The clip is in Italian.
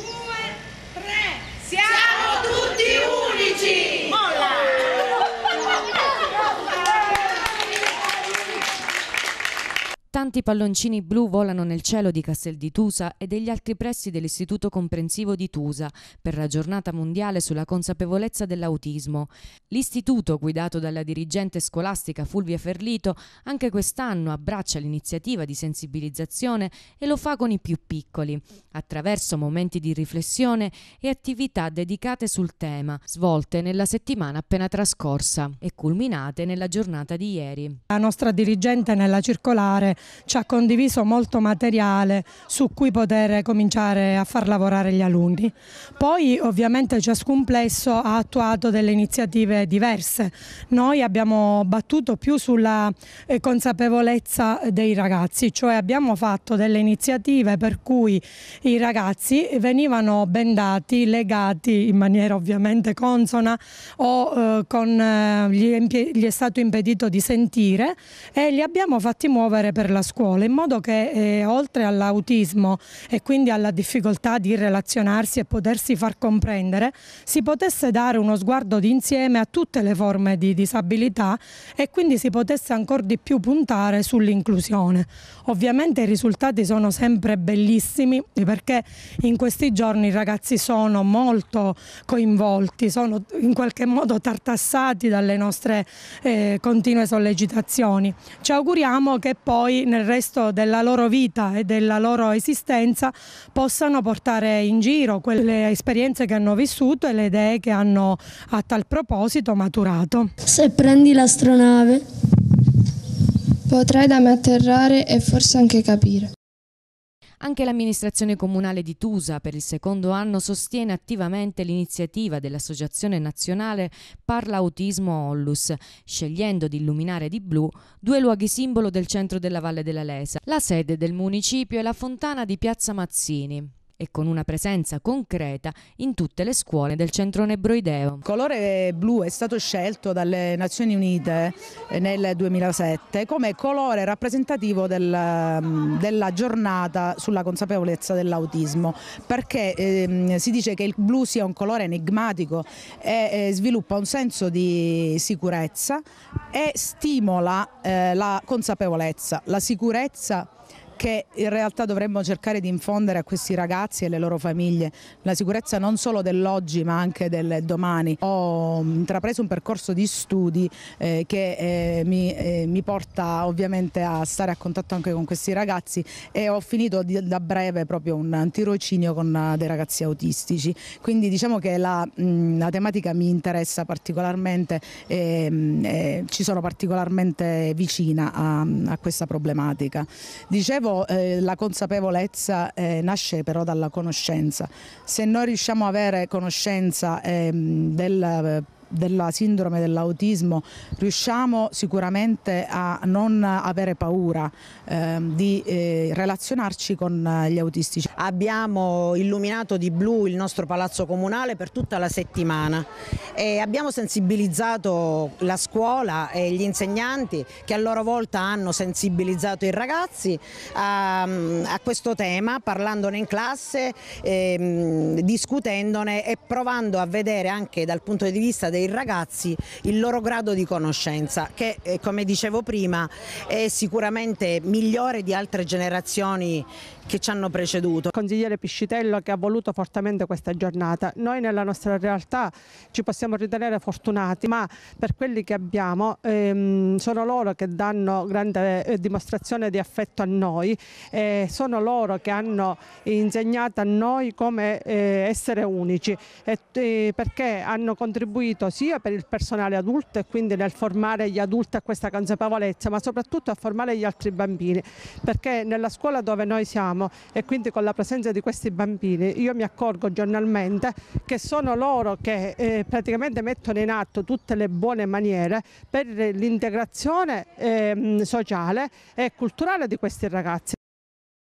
due, tre, siamo! Tanti palloncini blu volano nel cielo di Castel di Tusa e degli altri pressi dell'Istituto Comprensivo di Tusa per la giornata mondiale sulla consapevolezza dell'autismo. L'istituto, guidato dalla dirigente scolastica Fulvia Ferlito, anche quest'anno abbraccia l'iniziativa di sensibilizzazione e lo fa con i più piccoli, attraverso momenti di riflessione e attività dedicate sul tema, svolte nella settimana appena trascorsa e culminate nella giornata di ieri. La nostra dirigente nella circolare ci ha condiviso molto materiale su cui poter cominciare a far lavorare gli alunni. Poi ovviamente ciascun plesso ha attuato delle iniziative diverse. Noi abbiamo battuto più sulla eh, consapevolezza dei ragazzi, cioè abbiamo fatto delle iniziative per cui i ragazzi venivano bendati, legati in maniera ovviamente consona o eh, con, eh, gli, è, gli è stato impedito di sentire e li abbiamo fatti muovere per la scuola, in modo che eh, oltre all'autismo e quindi alla difficoltà di relazionarsi e potersi far comprendere, si potesse dare uno sguardo d'insieme a tutte le forme di disabilità e quindi si potesse ancora di più puntare sull'inclusione. Ovviamente i risultati sono sempre bellissimi perché in questi giorni i ragazzi sono molto coinvolti, sono in qualche modo tartassati dalle nostre eh, continue sollecitazioni. Ci auguriamo che poi nel resto della loro vita e della loro esistenza possano portare in giro quelle esperienze che hanno vissuto e le idee che hanno a tal proposito maturato. Se prendi l'astronave potrai da me atterrare e forse anche capire. Anche l'amministrazione comunale di Tusa per il secondo anno sostiene attivamente l'iniziativa dell'Associazione Nazionale Parla Autismo Ollus, scegliendo di illuminare di blu due luoghi simbolo del centro della Valle della Lesa, la sede del municipio e la fontana di Piazza Mazzini e con una presenza concreta in tutte le scuole del centro nebroideo. Il colore blu è stato scelto dalle Nazioni Unite eh, nel 2007 come colore rappresentativo del, mm, della giornata sulla consapevolezza dell'autismo perché ehm, si dice che il blu sia un colore enigmatico e eh, sviluppa un senso di sicurezza e stimola eh, la consapevolezza, la sicurezza che in realtà dovremmo cercare di infondere a questi ragazzi e le loro famiglie. La sicurezza non solo dell'oggi ma anche del domani. Ho intrapreso un percorso di studi eh, che eh, mi, eh, mi, porta ovviamente a stare a contatto anche con questi ragazzi e ho finito di, da breve proprio un tirocinio con eh, dei ragazzi autistici. Quindi diciamo che la, mh, mm, la tematica mi interessa particolarmente e, mh, mm, e ci sono particolarmente vicina a, a questa problematica. Dicevo eh, la consapevolezza eh, nasce però dalla conoscenza. Se noi riusciamo ad avere conoscenza ehm, eh, del della sindrome dell'autismo riusciamo sicuramente a non avere paura eh, di eh, relazionarci con eh, gli autistici. Abbiamo illuminato di blu il nostro palazzo comunale per tutta la settimana e abbiamo sensibilizzato la scuola e gli insegnanti che a loro volta hanno sensibilizzato i ragazzi a, ehm, a questo tema parlandone in classe, eh, discutendone e provando a vedere anche dal punto di vista dei i ragazzi il loro grado di conoscenza che eh, come dicevo prima è sicuramente migliore di altre generazioni che ci hanno preceduto. Consigliere Piscitello che ha voluto fortemente questa giornata. Noi nella nostra realtà ci possiamo ritenere fortunati, ma per quelli che abbiamo ehm, sono loro che danno grande eh, dimostrazione di affetto a noi, eh, sono loro che hanno insegnato a noi come eh, essere unici, perché hanno contribuito sia per il personale adulto e quindi nel formare gli adulti a questa consapevolezza, ma soprattutto a formare gli altri bambini, perché nella scuola dove noi siamo abbiamo e quindi con la presenza di questi bambini io mi accorgo giornalmente che sono loro che eh, praticamente mettono in atto tutte le buone maniere per l'integrazione eh, sociale e culturale di questi ragazzi.